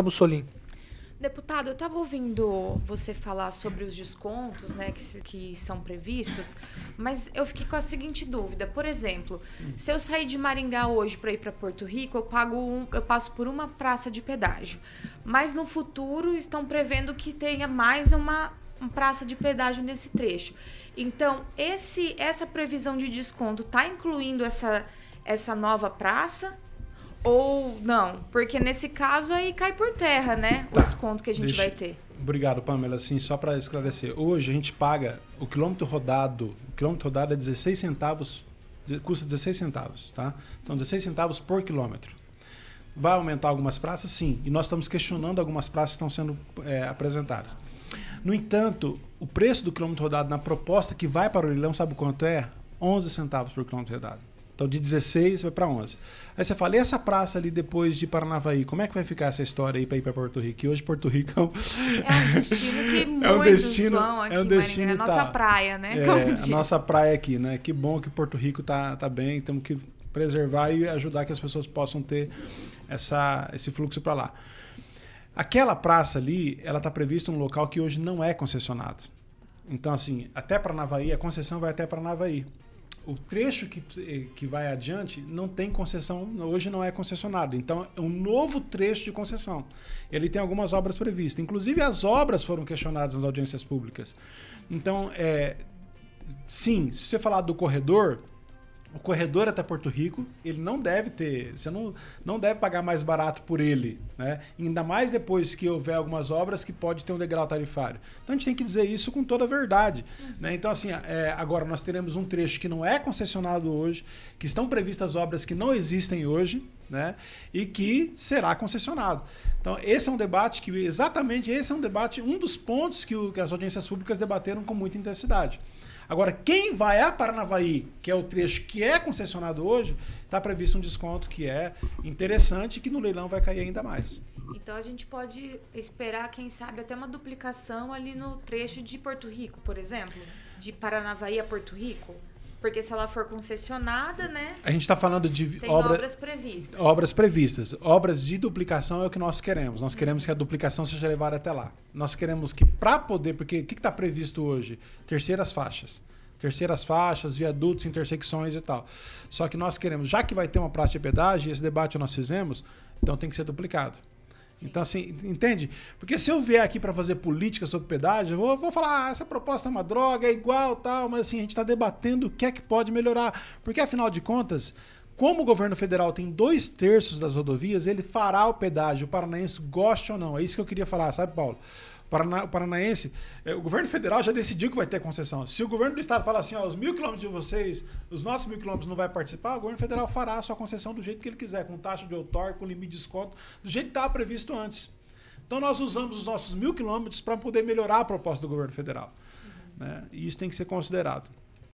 Camila Mussolini. Deputado, eu estava ouvindo você falar sobre os descontos né, que, que são previstos, mas eu fiquei com a seguinte dúvida. Por exemplo, se eu sair de Maringá hoje para ir para Porto Rico, eu, pago um, eu passo por uma praça de pedágio. Mas no futuro estão prevendo que tenha mais uma, uma praça de pedágio nesse trecho. Então, esse, essa previsão de desconto está incluindo essa, essa nova praça? ou não? Porque nesse caso aí cai por terra, né? Tá. O desconto que a gente Deixa... vai ter. Obrigado, Pamela. Assim, só para esclarecer, hoje a gente paga o quilômetro rodado, o quilômetro rodado é 16 centavos, custa 16 centavos, tá? Então 16 centavos por quilômetro. Vai aumentar algumas praças? Sim. E nós estamos questionando algumas praças que estão sendo é, apresentadas. No entanto, o preço do quilômetro rodado na proposta que vai para o leilão, sabe quanto é? 11 centavos por quilômetro rodado. Então de 16 vai para 11. Aí você fala, e essa praça ali depois de Paranavaí, como é que vai ficar essa história aí para ir para Porto Rico? E hoje Porto Rico é um, é um destino que muitos é um destino, vão aqui é um destino Maringá, é a nossa tá. praia, né? É, a nossa praia aqui, né? Que bom que Porto Rico tá, tá bem, temos que preservar e ajudar que as pessoas possam ter essa, esse fluxo para lá. Aquela praça ali, ela está prevista num local que hoje não é concessionado. Então, assim, até para Navaí, a concessão vai até para Navaí o trecho que, eh, que vai adiante não tem concessão, hoje não é concessionado. Então, é um novo trecho de concessão. Ele tem algumas obras previstas. Inclusive, as obras foram questionadas nas audiências públicas. Então, é, sim, se você falar do corredor, o corredor até Porto Rico, ele não deve ter, você não, não deve pagar mais barato por ele, né? Ainda mais depois que houver algumas obras que pode ter um degrau tarifário. Então a gente tem que dizer isso com toda a verdade, uhum. né? Então assim, é, agora nós teremos um trecho que não é concessionado hoje, que estão previstas obras que não existem hoje, né? E que será concessionado. Então esse é um debate que exatamente esse é um debate, um dos pontos que, o, que as audiências públicas debateram com muita intensidade. Agora, quem vai a Paranavaí, que é o trecho que é concessionado hoje, está previsto um desconto que é interessante e que no leilão vai cair ainda mais. Então a gente pode esperar, quem sabe, até uma duplicação ali no trecho de Porto Rico, por exemplo? De Paranavaí a Porto Rico? Porque se ela for concessionada, né? A gente está falando de obra, obras previstas. Obras previstas. Obras de duplicação é o que nós queremos. Nós queremos que a duplicação seja levada até lá. Nós queremos que, para poder. Porque o que está previsto hoje? Terceiras faixas. Terceiras faixas, viadutos, intersecções e tal. Só que nós queremos, já que vai ter uma praça de pedágio, esse debate nós fizemos, então tem que ser duplicado. Sim. Então, assim, entende? Porque se eu vier aqui para fazer política sobre pedágio, eu vou, vou falar, ah, essa proposta é uma droga, é igual, tal, mas assim, a gente está debatendo o que é que pode melhorar. Porque, afinal de contas, como o governo federal tem dois terços das rodovias, ele fará o pedágio, o paranaense goste ou não. É isso que eu queria falar, sabe, Paulo? o paranaense, é, o governo federal já decidiu que vai ter concessão. Se o governo do estado falar assim, ó, os mil quilômetros de vocês, os nossos mil quilômetros não vai participar, o governo federal fará a sua concessão do jeito que ele quiser, com taxa de outor, com limite de desconto, do jeito que estava previsto antes. Então nós usamos os nossos mil quilômetros para poder melhorar a proposta do governo federal. Uhum. Né? E isso tem que ser considerado.